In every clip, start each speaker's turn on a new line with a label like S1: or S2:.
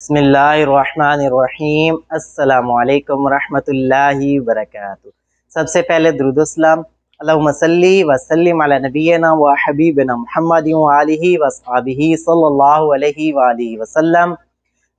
S1: बसमीम अल्लाम रहमतुल्लाहि वरकatuh सबसे पहले दरुदोसलाम अल्लामसली वसलम नबीना व हबीबना महमद वसाबी सल्ला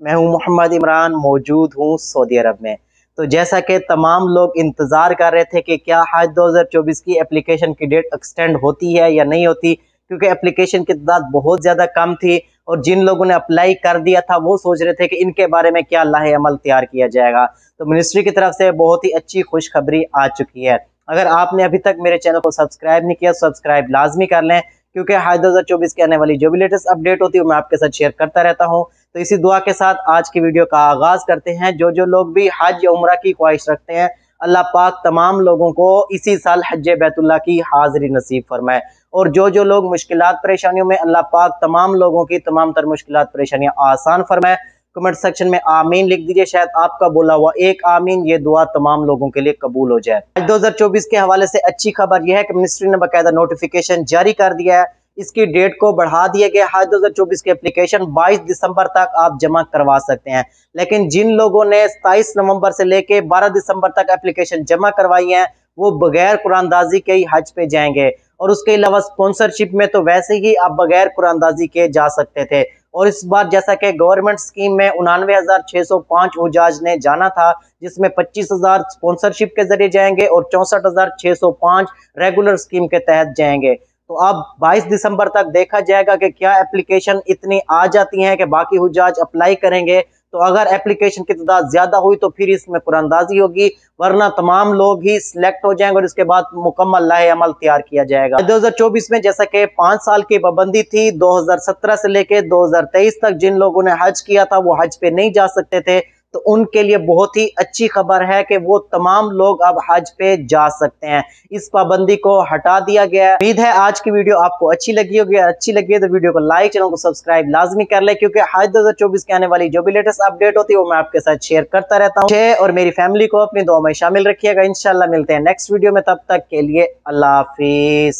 S1: मैं हूँ मोहम्मद इमरान मौजूद हूँ सऊदी अरब में तो जैसा कि तमाम लोग इंतज़ार कर रहे थे कि क्या हज 2024 की एप्लीकेशन की डेट एक्सटेंड होती है या नहीं होती क्योंकि एप्लीकेशन की तादाद बहुत ज़्यादा कम थी और जिन लोगों ने अप्लाई कर दिया था वो सोच रहे थे कि इनके बारे में क्या लाहे अमल तैयार किया जाएगा तो मिनिस्ट्री की तरफ से बहुत ही अच्छी खुशखबरी आ चुकी है अगर आपने अभी तक मेरे चैनल को सब्सक्राइब नहीं किया सब्सक्राइब लाजमी कर लें क्योंकि हाई दो हज़ार चौबीस की आने वाली जो भी लेटेस्ट अपडेट होती है मैं आपके साथ शेयर करता रहता हूँ तो इसी दुआ के साथ आज की वीडियो का आगाज़ करते हैं जो जो लोग भी हज या उम्र की ख्वाहिश रखते हैं अल्लाह पाक तमाम लोगों को इसी साल हज बैतुल्ला की हाजिरी नसीब फरमाए और जो जो लोग मुश्किल परेशानियों में अल्लाह पाक तमाम लोगों की तमाम तर मुश्किल परेशानियाँ आसान फरमाए कमेंट सेक्शन में आमीन लिख दीजिए शायद आपका बोला हुआ एक आमीन ये दुआ तमाम लोगों के लिए कबूल हो जाए आज 2024 के हवाले से अच्छी खबर यह है कि मिनिस्ट्री ने बकायदा नोटिफिकेशन जारी कर दिया है इसकी डेट को बढ़ा दिया गया है दो हज़ार चौबीस की एप्लीकेशन बाईस दिसंबर तक आप जमा करवा सकते हैं लेकिन जिन लोगों ने सताईस नवंबर से लेके बारह दिसंबर तक एप्लीकेशन जमा करवाई है वो बगैर कुरानदाजी के ही हज पे जाएंगे और उसके अलावा स्पॉन्सरशिप में तो वैसे ही आप बगैर कुरानदाजी के जा सकते थे और इस बार जैसा कि गवर्नमेंट स्कीम में उनानवे हज़ार छह सौ पांच उजाज ने जाना था जिसमें पच्चीस हज़ार स्पॉन्सरशिप के जरिए जाएंगे और चौंसठ हज़ार छः सौ पांच रेगुलर स्कीम के तहत जाएंगे तो अब 22 दिसंबर तक देखा जाएगा कि क्या एप्लीकेशन इतनी आ जाती हैं कि बाकी हुजाज अप्लाई करेंगे तो अगर एप्लीकेशन की तादाद ज़्यादा हुई तो फिर इसमें कुरानंदाजी होगी वरना तमाम लोग ही सिलेक्ट हो जाएंगे और इसके बाद मुकम्मल लाह अमल तैयार किया जाएगा 2024 में जैसा कि पांच साल की पाबंदी थी 2017 से लेकर 2023 तक जिन लोगों ने हज किया था वो हज पे नहीं जा सकते थे तो उनके लिए बहुत ही अच्छी खबर है कि वो तमाम लोग अब हज पे जा सकते हैं इस पाबंदी को हटा दिया गया है उम्मीद है आज की वीडियो आपको अच्छी लगी होगी अच्छी लगी है तो वीडियो को लाइक चैनल को सब्सक्राइब लाजमी कर ले क्योंकि हज दो की आने वाली जो भी लेटेस्ट अपडेट होती है वो मैं आपके साथ शेयर करता रहता हूँ और मेरी फैमिली को अपनी दो में शामिल रखिएगा इनशाला मिलते हैं नेक्स्ट वीडियो में तब तक के लिए अल्लाह हाफिज